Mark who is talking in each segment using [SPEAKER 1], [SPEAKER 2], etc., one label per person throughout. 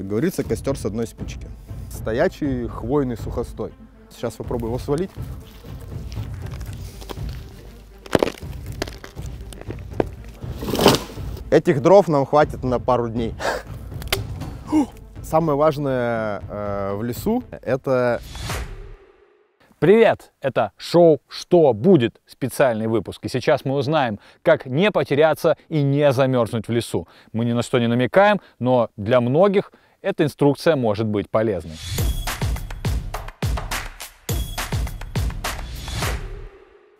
[SPEAKER 1] Как говорится, костер с одной спички. Стоячий хвойный сухостой. Сейчас попробую его свалить. Этих дров нам хватит на пару дней. Самое важное э, в лесу это... Привет! Это шоу «Что будет?» специальный выпуск.
[SPEAKER 2] И сейчас мы узнаем, как не потеряться и не замерзнуть в лесу. Мы ни на что не намекаем, но для многих эта инструкция может быть полезной.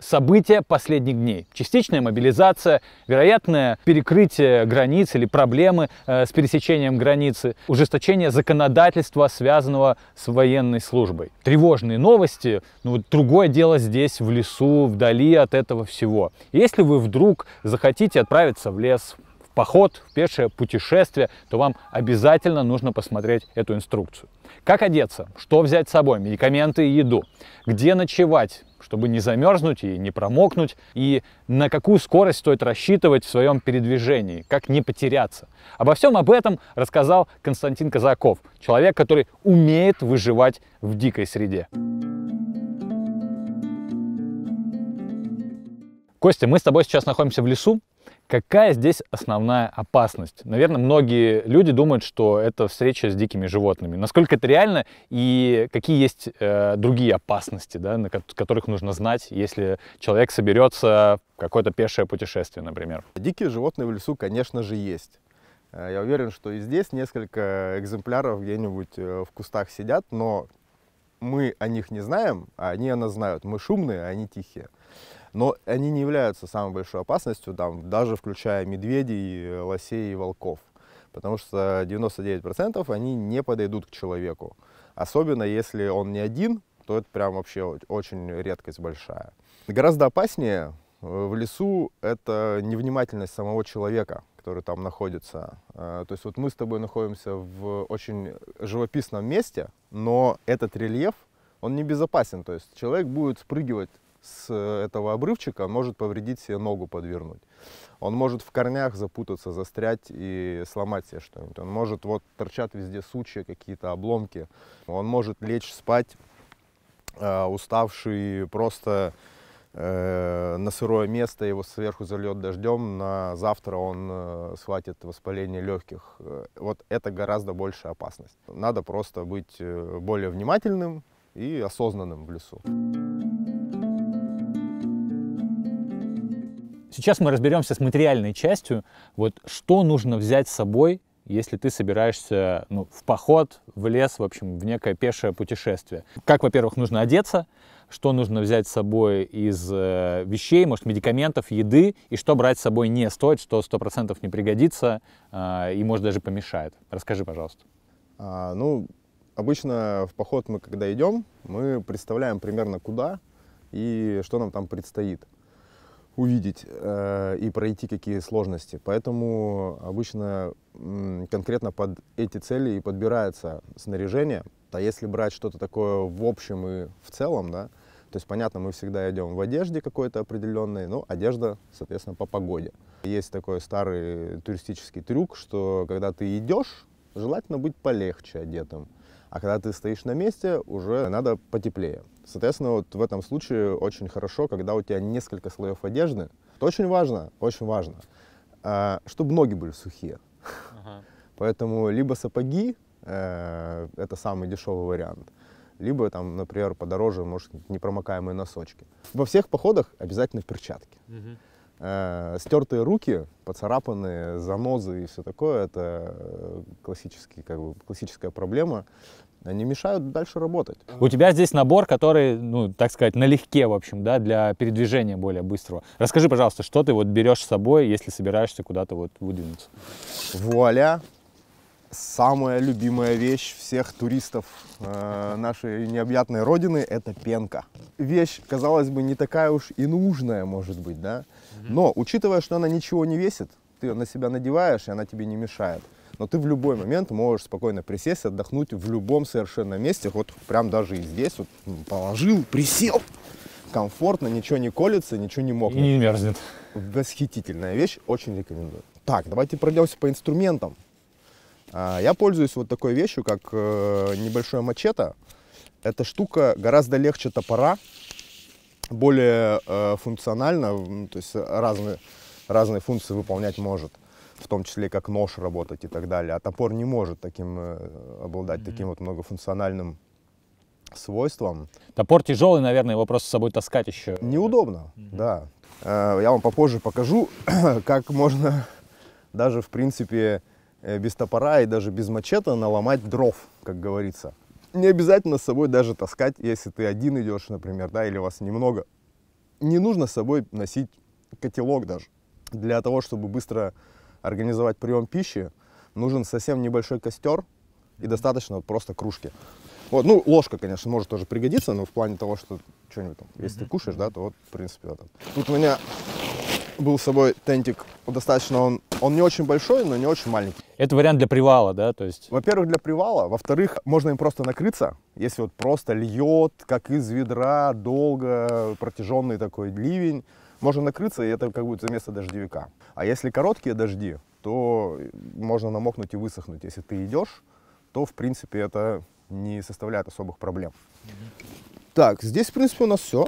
[SPEAKER 2] события последних дней. Частичная мобилизация, вероятное перекрытие границ или проблемы э, с пересечением границы, ужесточение законодательства, связанного с военной службой. Тревожные новости, ну, другое дело здесь, в лесу, вдали от этого всего. Если вы вдруг захотите отправиться в лес, поход, в пешее путешествие, то вам обязательно нужно посмотреть эту инструкцию. Как одеться, что взять с собой, медикаменты и еду, где ночевать, чтобы не замерзнуть и не промокнуть, и на какую скорость стоит рассчитывать в своем передвижении, как не потеряться. Обо всем об этом рассказал Константин Казаков, человек, который умеет выживать в дикой среде. Костя, мы с тобой сейчас находимся в лесу, Какая здесь основная опасность? Наверное, многие люди думают, что это встреча с дикими животными. Насколько это реально и какие есть э, другие опасности, да, на которых нужно знать, если человек соберется
[SPEAKER 1] в какое-то пешее путешествие, например? Дикие животные в лесу, конечно же, есть. Э, я уверен, что и здесь несколько экземпляров где-нибудь э, в кустах сидят, но мы о них не знаем, а они о нас знают. Мы шумные, а они тихие. Но они не являются самой большой опасностью, там, даже включая медведей, э, лосей и волков. Потому что 99% они не подойдут к человеку. Особенно если он не один, то это прям вообще очень редкость большая. Гораздо опаснее э, в лесу это невнимательность самого человека, который там находится. Э, то есть вот мы с тобой находимся в очень живописном месте, но этот рельеф, он небезопасен. То есть человек будет спрыгивать с э, этого обрывчика, он может повредить себе ногу, подвернуть. Он может в корнях запутаться, застрять и сломать себе что-нибудь. Он может, вот торчат везде сучья, какие-то обломки. Он может лечь спать, э, уставший просто э, на сырое место, его сверху зальет дождем, на завтра он э, схватит воспаление легких. Э, вот это гораздо большая опасность. Надо просто быть э, более внимательным и осознанным в лесу.
[SPEAKER 2] Сейчас мы разберемся с материальной частью. Вот что нужно взять с собой, если ты собираешься ну, в поход, в лес, в общем, в некое пешее путешествие. Как, во-первых, нужно одеться, что нужно взять с собой из э, вещей, может, медикаментов, еды, и что брать с собой не стоит, что 100% не пригодится э, и, может, даже
[SPEAKER 1] помешает. Расскажи, пожалуйста. А, ну, обычно в поход мы, когда идем, мы представляем примерно куда и что нам там предстоит увидеть э, и пройти какие сложности. Поэтому обычно м, конкретно под эти цели и подбирается снаряжение. А если брать что-то такое в общем и в целом, да, то есть, понятно, мы всегда идем в одежде какой-то определенной, но одежда, соответственно, по погоде. Есть такой старый туристический трюк, что когда ты идешь, желательно быть полегче одетым. А когда ты стоишь на месте, уже надо потеплее. Соответственно, вот в этом случае очень хорошо, когда у тебя несколько слоев одежды. Это очень важно, очень важно, а, чтобы ноги были сухие. Ага. Поэтому либо сапоги, э, это самый дешевый вариант, либо там, например, подороже, может, непромокаемые носочки. Во всех походах обязательно в перчатки. Угу. Э, стертые руки, поцарапанные, занозы и все такое, это э, классический, как бы, классическая проблема. Они мешают дальше работать. У
[SPEAKER 2] тебя здесь набор, который, ну, так сказать, налегке, в общем, да, для передвижения более быстрого. Расскажи, пожалуйста, что ты вот берешь с собой, если собираешься куда-то вот выдвинуться?
[SPEAKER 1] Вуаля, самая любимая вещь всех туристов э, нашей необъятной родины – это пенка. Вещь, казалось бы, не такая уж и нужная, может быть, да? Но, учитывая, что она ничего не весит, ты ее на себя надеваешь, и она тебе не мешает. Но ты в любой момент можешь спокойно присесть, отдохнуть в любом совершенно месте, вот прям даже и здесь, вот положил, присел, комфортно, ничего не колется, ничего не мокнет. И не мерзнет. Восхитительная вещь, очень рекомендую. Так, давайте пройдемся по инструментам. А, я пользуюсь вот такой вещью, как э, небольшое мачете. Эта штука гораздо легче топора, более э, функциональна, то есть разные, разные функции выполнять может в том числе как нож работать и так далее. А топор не может таким э, обладать mm-hmm. таким вот многофункциональным свойством. Топор тяжелый, наверное, его просто с собой таскать еще. Неудобно, mm-hmm. да. Я вам попозже покажу, как можно даже в принципе Э, без топора и даже без мачете наломать дров, как говорится. Не обязательно с собой даже таскать, если ты один идешь, например, да, или вас немного. Не нужно с собой носить котелок даже. Для того, чтобы быстро организовать прием пищи, нужен совсем небольшой костер и достаточно вот просто кружки. Вот, ну, ложка, конечно, может тоже пригодиться, но в плане того, что что-нибудь там, если ты кушаешь, да, то вот, в принципе, вот. Тут у меня был с собой тентик, достаточно он он не очень большой, но не очень маленький.
[SPEAKER 2] Это вариант для привала, да? То есть...
[SPEAKER 1] Во-первых, для привала. Во-вторых, можно им просто накрыться, если вот просто льет, как из ведра, долго, протяженный такой ливень. Можно накрыться, и это как будто место дождевика. А если короткие дожди, то можно намокнуть и высохнуть. Если ты идешь, то, в принципе, это не составляет особых проблем. Так, здесь, в принципе, у нас все.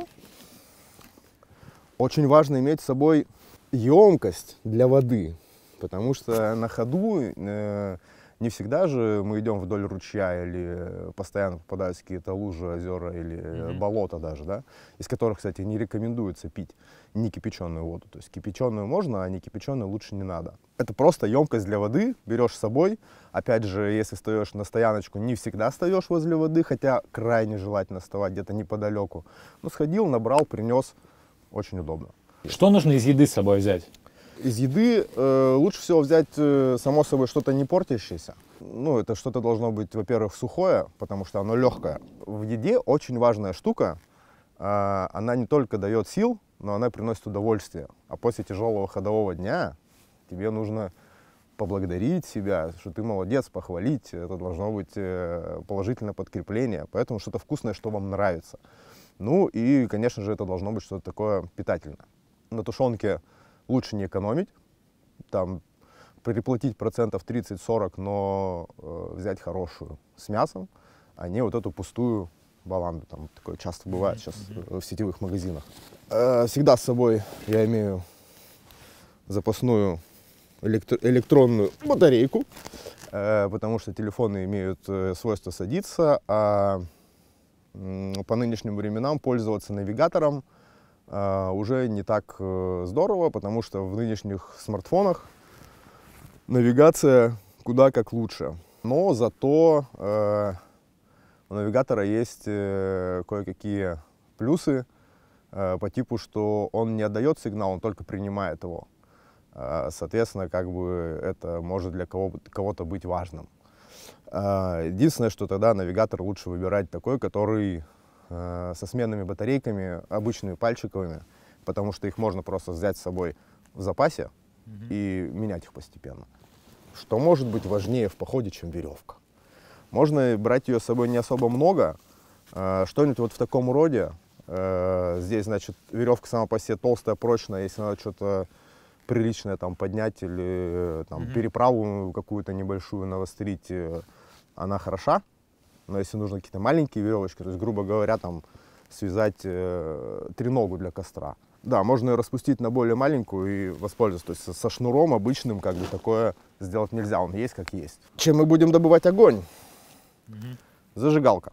[SPEAKER 1] Очень важно иметь с собой емкость для воды. Потому что на ходу э, не всегда же мы идем вдоль ручья или постоянно попадаются какие-то лужи, озера или mm-hmm. болота даже, да, из которых, кстати, не рекомендуется пить не кипяченую воду. То есть кипяченую можно, а не кипяченую лучше не надо. Это просто емкость для воды, берешь с собой. Опять же, если встаешь на стояночку, не всегда встаешь возле воды, хотя крайне желательно вставать где-то неподалеку. Ну, сходил, набрал, принес. Очень удобно. Что нужно из еды с собой взять? Из еды э, лучше всего взять, э, само собой, что-то не портящееся. Ну, это что-то должно быть, во-первых, сухое, потому что оно легкое. В еде очень важная штука. Э, она не только дает сил, но она приносит удовольствие. А после тяжелого ходового дня тебе нужно поблагодарить себя, что ты молодец, похвалить. Это должно быть э, положительное подкрепление. Поэтому что-то вкусное, что вам нравится. Ну и, конечно же, это должно быть что-то такое питательное. На тушенке лучше не экономить, там переплатить процентов 30-40, но э, взять хорошую с мясом, а не вот эту пустую баланду. Там такое часто бывает сейчас в сетевых магазинах. Э, всегда с собой я имею запасную электро электронную батарейку, э, потому что телефоны имеют э, свойство садиться, а по нынешним временам пользоваться навигатором – а, уже не так э, здорово, потому что в нынешних смартфонах навигация куда как лучше. Но зато э, у навигатора есть э, кое-какие плюсы э, по типу, что он не отдает сигнал, он только принимает его. Э, соответственно, как бы это может для кого-то быть важным. Э, единственное, что тогда навигатор лучше выбирать такой, который Э, со сменными батарейками, обычными пальчиковыми, потому что их можно просто взять с собой в запасе Mm -hmm. и менять их постепенно. Что может быть важнее в походе, чем веревка? Можно брать ее с собой не особо много, э, что-нибудь вот в таком роде. Э, здесь, значит, веревка сама по себе толстая, прочная, если надо что-то приличное там поднять или там Mm -hmm. переправу какую-то небольшую навострить, она хороша. Но если нужно какие-то маленькие веревочки, то есть, грубо говоря, там связать э, треногу для костра. Да, можно ее распустить на более маленькую и воспользоваться. То есть со шнуром обычным как бы такое сделать нельзя, он есть как есть. Чем мы будем добывать огонь? Угу. Зажигалка.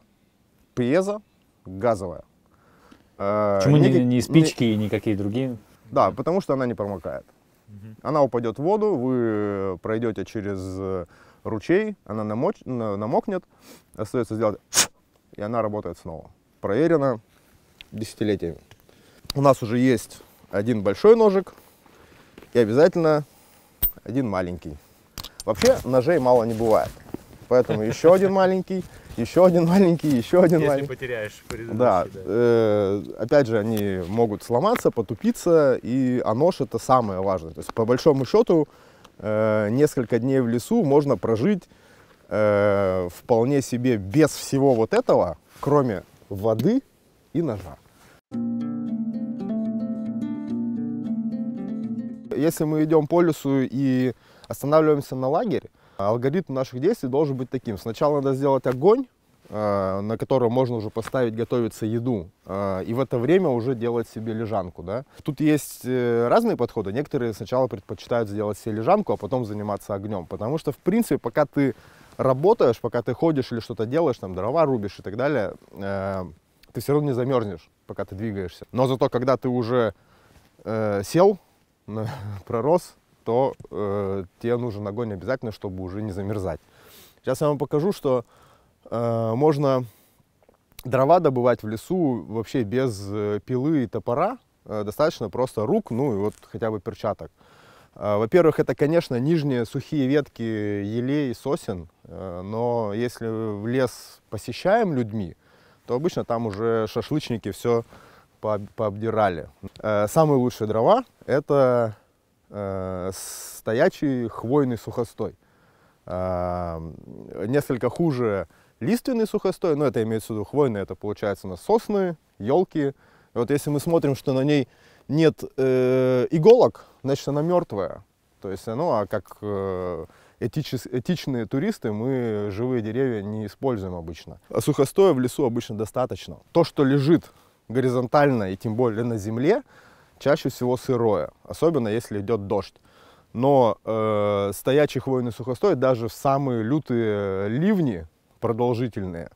[SPEAKER 1] Пьеза газовая. Э, Почему э, не, не спички не... и никакие другие? Да, потому что она не промокает. Угу. Она упадет в воду, вы пройдете через ручей, она намоч... намокнет, остается сделать, и она работает снова. Проверено десятилетиями. У нас уже есть один большой ножик и обязательно один маленький. Вообще ножей мало не бывает. Поэтому еще один маленький, еще один маленький, еще один Если маленький. Если потеряешь предыдущий. Да. да. Э, опять же, они могут сломаться, потупиться, и а нож это самое важное. То есть, по большому счету, Э, несколько дней в лесу можно прожить э, вполне себе без всего вот этого, кроме воды и ножа. Если мы идем по лесу и останавливаемся на лагерь, алгоритм наших действий должен быть таким. Сначала надо сделать огонь, а, на котором можно уже поставить готовиться еду, а, и в это время уже делать себе лежанку, да. Тут есть э, разные подходы. Некоторые сначала предпочитают сделать себе лежанку, а потом заниматься огнем, потому что, в принципе, пока ты работаешь, пока ты ходишь или что-то делаешь, там, дрова рубишь и так далее, э, ты все равно не замерзнешь, пока ты двигаешься. Но зато, когда ты уже э, сел, пророс, то тебе нужен огонь обязательно, чтобы уже не замерзать. Сейчас я вам покажу, что Э, можно дрова добывать в лесу вообще без э, пилы и топора, э, достаточно просто рук, ну и вот хотя бы перчаток. Во-первых, это, конечно, нижние сухие ветки елей и сосен, но если в лес посещаем людьми, то обычно там уже шашлычники все пообдирали. Самые лучшие дрова – это стоячий хвойный сухостой. Несколько хуже лиственный сухостой, но ну, это имеется в виду хвойный, это получается у нас сосны, елки. вот если мы смотрим, что на ней нет э, иголок, значит она мертвая. То есть, ну а как э, этичес, этичные туристы мы живые деревья не используем обычно. А сухостоя в лесу обычно достаточно. То, что лежит горизонтально и тем более на земле, чаще всего сырое, особенно если идет дождь. Но э, стоячий хвойный сухостой даже в самые лютые ливни продолжительные,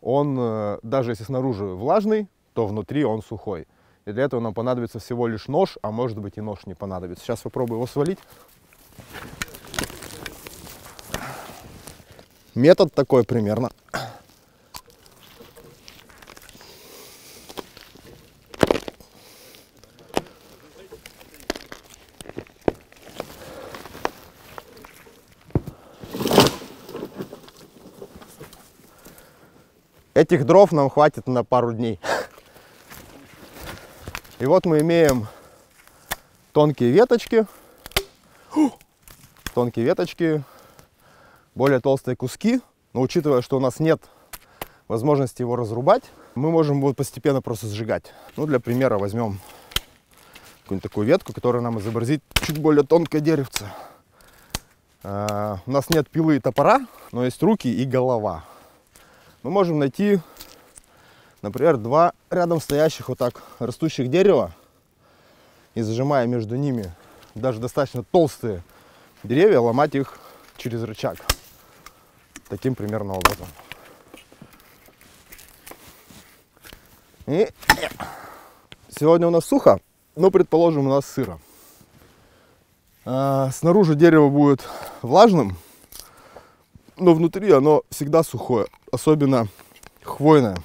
[SPEAKER 1] он, э, даже если снаружи влажный, то внутри он сухой. И для этого нам понадобится всего лишь нож, а может быть и нож не понадобится. Сейчас попробую его свалить. Метод такой примерно. Этих дров нам хватит на пару дней. И вот мы имеем тонкие веточки, тонкие веточки, более толстые куски. Но учитывая, что у нас нет возможности его разрубать, мы можем вот постепенно просто сжигать. Ну, для примера возьмем какую-нибудь такую ветку, которая нам изобразит чуть более тонкое деревце. А, у нас нет пилы и топора, но есть руки и голова мы можем найти, например, два рядом стоящих вот так растущих дерева и зажимая между ними даже достаточно толстые деревья, ломать их через рычаг. Таким примерно образом. И сегодня у нас сухо, но предположим у нас сыро. А, снаружи дерево будет влажным, но внутри оно всегда сухое особенно хвойная.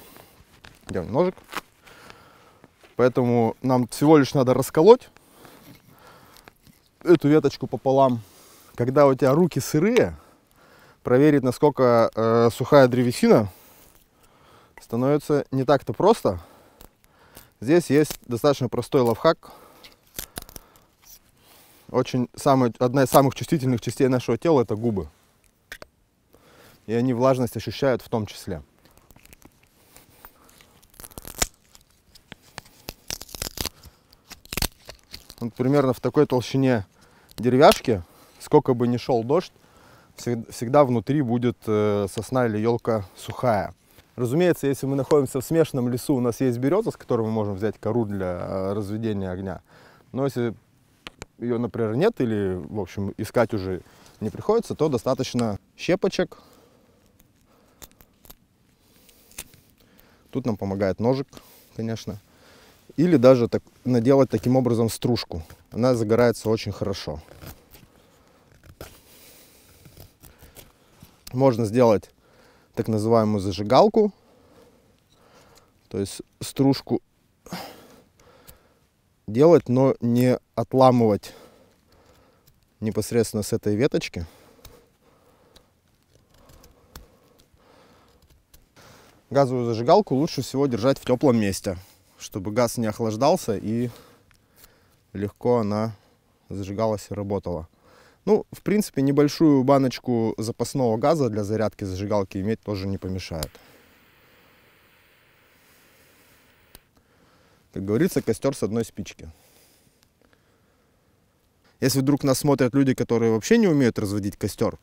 [SPEAKER 1] Идем ножик. Поэтому нам всего лишь надо расколоть эту веточку пополам. Когда у тебя руки сырые, проверить, насколько э, сухая древесина, становится не так-то просто. Здесь есть достаточно простой лавхак. Очень самый, одна из самых чувствительных частей нашего тела – это губы и они влажность ощущают в том числе. Вот примерно в такой толщине деревяшки, сколько бы ни шел дождь, всегда внутри будет э, сосна или елка сухая. Разумеется, если мы находимся в смешанном лесу, у нас есть береза, с которой мы можем взять кору для э, разведения огня. Но если ее, например, нет или, в общем, искать уже не приходится, то достаточно щепочек, Тут нам помогает ножик, конечно. Или даже так, наделать таким образом стружку. Она загорается очень хорошо. Можно сделать так называемую зажигалку. То есть стружку делать, но не отламывать непосредственно с этой веточки. Газовую зажигалку лучше всего держать в теплом месте, чтобы газ не охлаждался и легко она зажигалась и работала. Ну, в принципе, небольшую баночку запасного газа для зарядки зажигалки иметь тоже не помешает. Как говорится, костер с одной спички. Если вдруг нас смотрят люди, которые вообще не умеют разводить костер,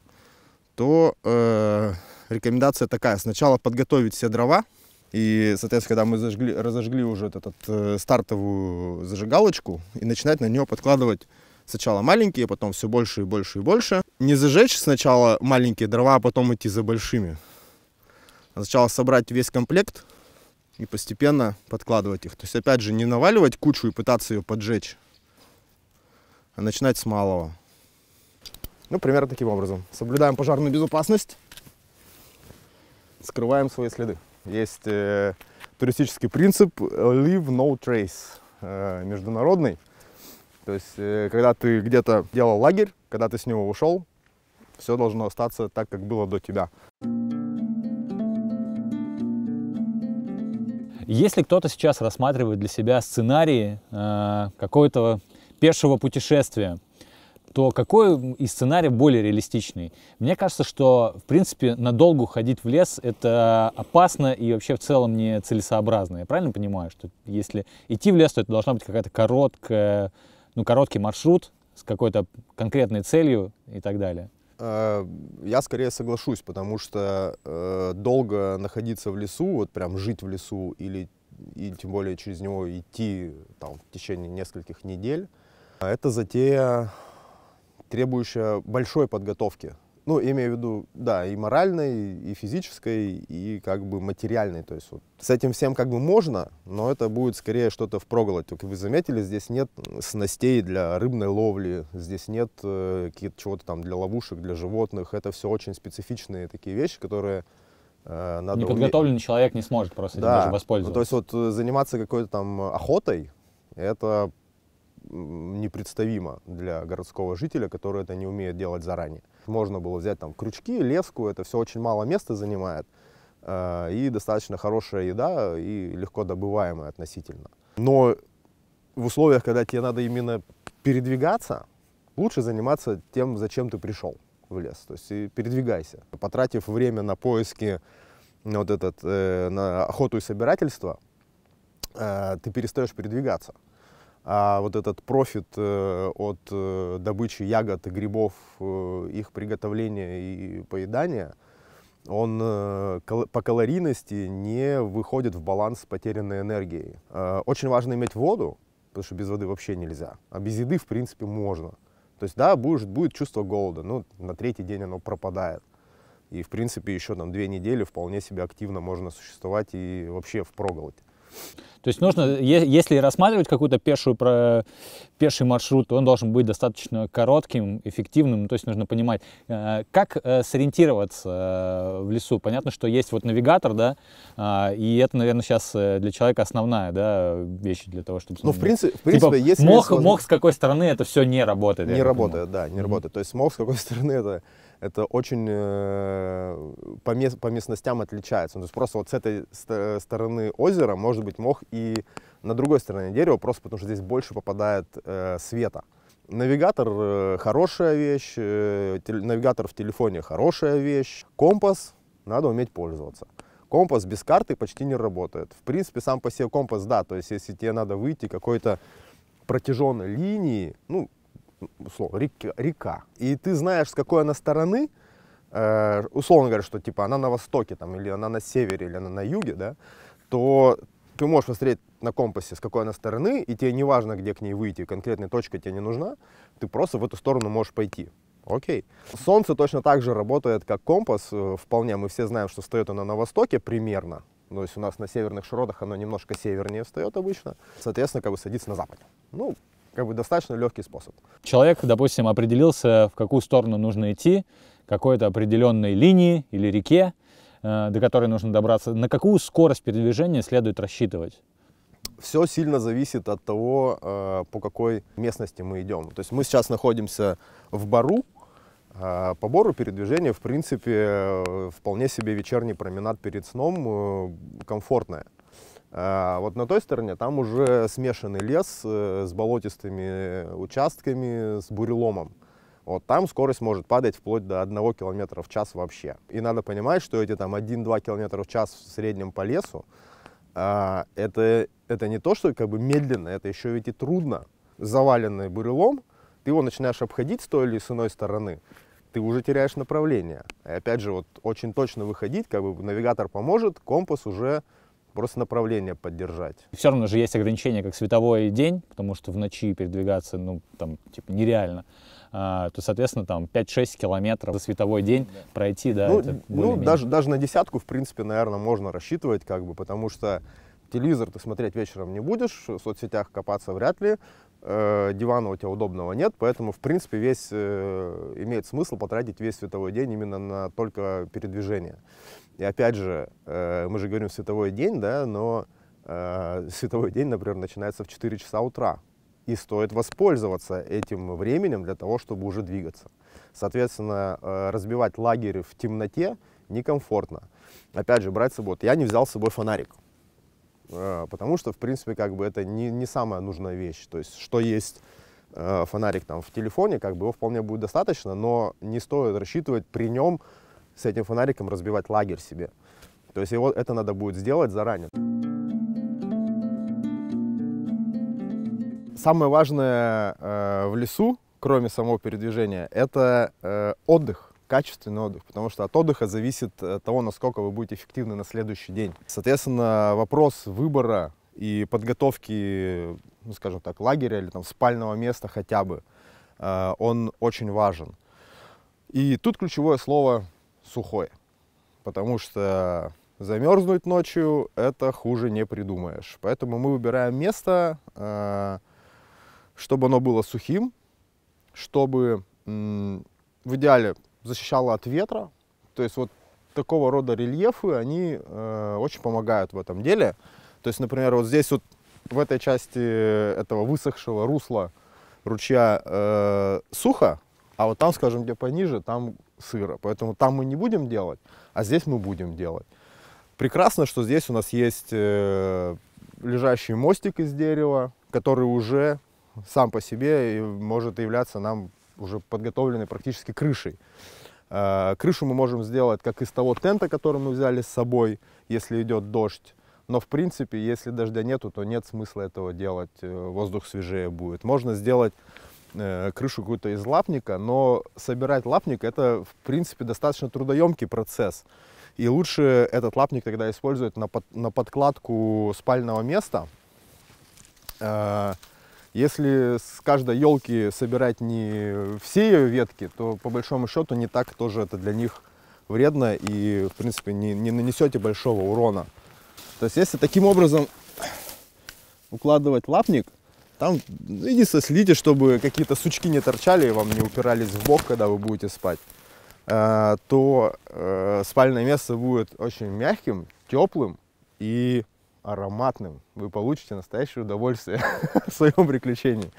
[SPEAKER 1] то э, рекомендация такая. Сначала подготовить все дрова. И, соответственно, когда мы зажгли, разожгли уже этот, этот стартовую зажигалочку и начинать на нее подкладывать сначала маленькие, потом все больше и больше и больше. Не зажечь сначала маленькие дрова, а потом идти за большими. А сначала собрать весь комплект и постепенно подкладывать их. То есть, опять же, не наваливать кучу и пытаться ее поджечь, а начинать с малого. Ну, примерно таким образом. Соблюдаем пожарную безопасность скрываем свои следы. Есть э, туристический принцип leave no trace э, международный. То есть, э, когда ты где-то делал лагерь, когда ты с него ушел, все должно остаться так, как было до тебя.
[SPEAKER 2] Если кто-то сейчас рассматривает для себя сценарии э, какого-то пешего путешествия, то какой из сценариев более реалистичный? Мне кажется, что, в принципе, надолго ходить в лес — это опасно и вообще в целом не целесообразно. Я правильно понимаю, что если идти в лес, то это должна быть какая-то короткая, ну, короткий маршрут с какой-то конкретной целью и так далее?
[SPEAKER 1] Э, я скорее соглашусь, потому что э, долго находиться в лесу, вот прям жить в лесу или и тем более через него идти там, в течение нескольких недель, э, это затея требующая большой подготовки. Ну, имею в виду, да, и моральной, и физической, и как бы материальной. То есть вот с этим всем как бы можно, но это будет скорее что-то в Как вы заметили, здесь нет снастей для рыбной ловли, здесь нет э, чего-то там для ловушек, для животных. Это все очень специфичные такие вещи, которые э, надо... Неподготовленный
[SPEAKER 2] уме... человек не сможет просто да. даже воспользоваться. Ну, то есть
[SPEAKER 1] вот э, заниматься какой-то там охотой, это непредставимо для городского жителя, который это не умеет делать заранее. Можно было взять там крючки, леску, это все очень мало места занимает, э, и достаточно хорошая еда, и легко добываемая относительно. Но в условиях, когда тебе надо именно передвигаться, лучше заниматься тем, зачем ты пришел в лес. То есть и передвигайся. Потратив время на поиски, вот этот, э, на охоту и собирательство, э, ты перестаешь передвигаться а вот этот профит э, от э, добычи ягод и грибов, э, их приготовления и поедания, он по калорийности не выходит в баланс с потерянной энергией. Очень важно иметь воду, потому что без воды вообще нельзя, а без еды, в принципе, можно. То есть, да, будет, будет чувство голода, но на третий день оно пропадает. И, в принципе, еще там две недели вполне себе активно можно существовать и вообще в проголодь.
[SPEAKER 2] То есть нужно, если рассматривать какую-то пешую, про, пеший маршрут, он должен быть достаточно коротким, эффективным. То есть нужно понимать, э, как э, сориентироваться э, в лесу. Понятно, что есть вот навигатор, да, а, и это, наверное, сейчас для человека основная, да, вещь для того, чтобы... Ну, в типа принципе, в принципе типа, если... Мох, возможно... мох с какой стороны это все не
[SPEAKER 1] работает. Не работает, понимаю. да, не mm -hmm. работает. То есть мох с какой стороны это это очень э, по, мест, по местностям отличается. Ну, то есть просто вот с этой ст стороны озера может быть мох и на другой стороне дерева, просто потому что здесь больше попадает э, света. Навигатор э, хорошая вещь, э, навигатор в телефоне хорошая вещь, компас надо уметь пользоваться. Компас без карты почти не работает. В принципе, сам по себе компас, да, то есть если тебе надо выйти какой-то протяженной линии, ну, условно, река, и ты знаешь, с какой она стороны, э, условно говоря, что типа она на востоке, там, или она на севере, или она на юге, да, то ты можешь посмотреть на компасе, с какой она стороны, и тебе не важно, где к ней выйти, конкретная точка тебе не нужна, ты просто в эту сторону можешь пойти. Окей. Солнце точно так же работает, как компас. Э, вполне мы все знаем, что встает оно на востоке примерно. То есть у нас на северных широтах оно немножко севернее встает обычно. Соответственно, как бы садится на западе. Ну, как бы достаточно легкий способ.
[SPEAKER 2] Человек, допустим, определился, в какую сторону нужно идти, какой-то определенной линии или реке, э, до которой нужно добраться. На какую скорость передвижения следует
[SPEAKER 1] рассчитывать? Все сильно зависит от того, э, по какой местности мы идем. То есть мы сейчас находимся в Бару, э, по бору передвижение, в принципе, вполне себе вечерний променад перед сном комфортное. А, вот на той стороне там уже смешанный лес э, с болотистыми участками, с буреломом. Вот там скорость может падать вплоть до 1 км в час вообще. И надо понимать, что эти там 1-2 км в час в среднем по лесу, а, это, это не то, что как бы медленно, это еще ведь и трудно. Заваленный бурелом, ты его начинаешь обходить с той или с иной стороны, ты уже теряешь направление. И опять же, вот очень точно выходить, как бы навигатор поможет, компас уже просто направление поддержать.
[SPEAKER 2] Все равно же есть ограничения, как световой день, потому что в ночи передвигаться, ну, там, типа, нереально. А, то, соответственно, там 5-6 километров за световой день да. пройти, да, ну, это ну даже,
[SPEAKER 1] даже на десятку, в принципе, наверное, можно рассчитывать, как бы, потому что телевизор ты смотреть вечером не будешь, в соцсетях копаться вряд ли, э, дивана у тебя удобного нет, поэтому, в принципе, весь, э, имеет смысл потратить весь световой день именно на только передвижение. И опять же, э, мы же говорим световой день, да, но э, световой день, например, начинается в 4 часа утра. И стоит воспользоваться этим временем для того, чтобы уже двигаться. Соответственно, э, разбивать лагерь в темноте некомфортно. Опять же, брать с собой. Я не взял с собой фонарик, потому что, в принципе, как бы это не, не самая нужная вещь. То есть, что есть фонарик там в телефоне, как бы его вполне будет достаточно, но не стоит рассчитывать при нем с этим фонариком разбивать лагерь себе. То есть его, это надо будет сделать заранее. Самое важное э, в лесу, кроме самого передвижения, это э, отдых качественный отдых, потому что от отдыха зависит э, того, насколько вы будете эффективны на следующий день. Соответственно, вопрос выбора и подготовки, ну, скажем так, лагеря или там спального места хотя бы, э, он очень важен. И тут ключевое слово сухое, потому что замерзнуть ночью это хуже не придумаешь. Поэтому мы выбираем место, э, чтобы оно было сухим, чтобы в идеале защищало от ветра. То есть вот такого рода рельефы, они э, очень помогают в этом деле. То есть, например, вот здесь вот в этой части этого высохшего русла ручья э, сухо, а вот там, скажем, где пониже, там сыра. Поэтому там мы не будем делать, а здесь мы будем делать. Прекрасно, что здесь у нас есть э, лежащий мостик из дерева, который уже сам по себе может являться нам уже подготовленной практически крышей. Э, крышу мы можем сделать как из того тента, который мы взяли с собой, если идет дождь. Но, в принципе, если дождя нету, то нет смысла этого делать, э, воздух свежее будет. Можно сделать Э, крышу какую-то из лапника, но собирать лапник это, в принципе, достаточно трудоемкий процесс. И лучше этот лапник тогда использовать на, под, на подкладку спального места. Э, если с каждой елки собирать не все ее ветки, то по большому счету не так тоже это для них вредно и, в принципе, не, не нанесете большого урона. То есть, если таким образом укладывать лапник, там единственное следите, чтобы какие-то сучки не торчали и вам не упирались в бок, когда вы будете спать. Э, то э, спальное место будет очень мягким, теплым и ароматным. Вы получите настоящее удовольствие в своем приключении.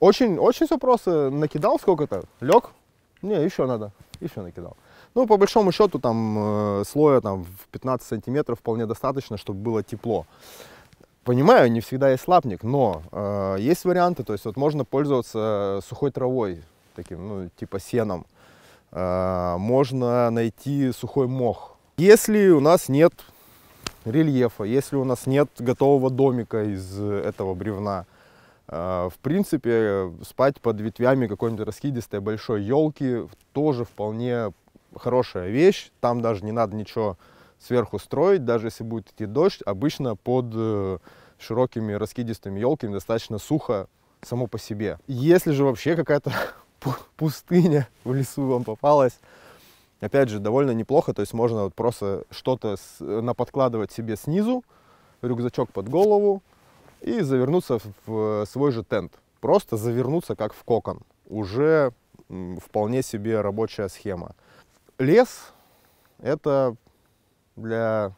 [SPEAKER 1] Очень, очень все просто. Накидал сколько-то, лег, не, еще надо, еще накидал. Ну, по большому счету, там э, слоя там, в 15 сантиметров вполне достаточно, чтобы было тепло. Понимаю, не всегда есть лапник, но э, есть варианты, то есть вот можно пользоваться э, сухой травой, таким, ну, типа сеном. Э, можно найти сухой мох. Если у нас нет рельефа, если у нас нет готового домика из этого бревна, э, в принципе, спать под ветвями какой-нибудь раскидистой большой елки тоже вполне хорошая вещь. Там даже не надо ничего сверху строить, даже если будет идти дождь, обычно под э, широкими раскидистыми елками достаточно сухо само по себе. Если же вообще какая-то пустыня в лесу вам попалась, опять же, довольно неплохо, то есть можно вот просто что-то э, наподкладывать себе снизу, рюкзачок под голову и завернуться в э, свой же тент. Просто завернуться как в кокон. Уже вполне себе рабочая схема. Лес — это для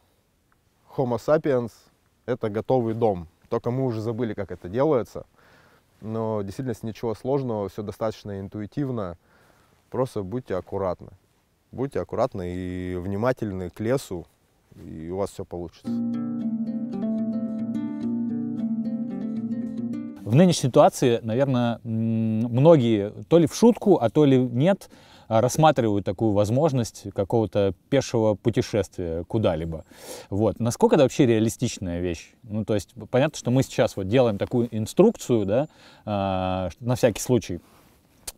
[SPEAKER 1] Homo sapiens это готовый дом. Только мы уже забыли, как это делается. Но действительно ничего сложного, все достаточно интуитивно. Просто будьте аккуратны. Будьте аккуратны и внимательны к лесу, и у вас все получится.
[SPEAKER 2] В нынешней ситуации, наверное, многие то ли в шутку, а то ли нет, а, рассматривают такую возможность какого-то пешего путешествия куда-либо. Вот. Насколько это вообще реалистичная вещь? Ну, то есть, понятно, что мы сейчас вот делаем такую инструкцию, да, а, на всякий случай,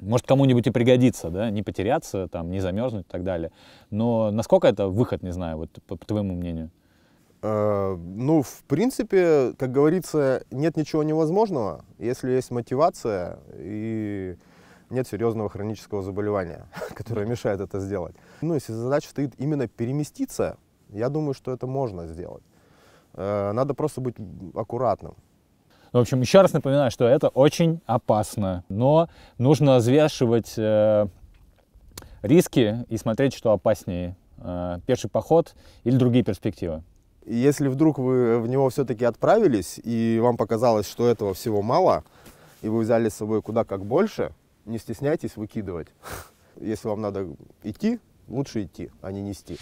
[SPEAKER 2] может, кому-нибудь и пригодится, да, не потеряться, там, не замерзнуть и так далее. Но
[SPEAKER 1] насколько это выход, не знаю, вот по, по твоему мнению? Э, ну, в принципе, как говорится, нет ничего невозможного, если есть мотивация и нет серьезного хронического заболевания, которое мешает это сделать. Ну, если задача стоит именно переместиться, я думаю, что это можно сделать. Э, надо просто быть аккуратным.
[SPEAKER 2] В общем, еще раз напоминаю, что это очень опасно, но нужно взвешивать э, риски и смотреть, что опаснее.
[SPEAKER 1] Э, пеший поход или другие перспективы. Если вдруг вы в него все-таки отправились, и вам показалось, что этого всего мало, и вы взяли с собой куда как больше, не стесняйтесь выкидывать. Если вам надо идти, лучше идти, а не нести.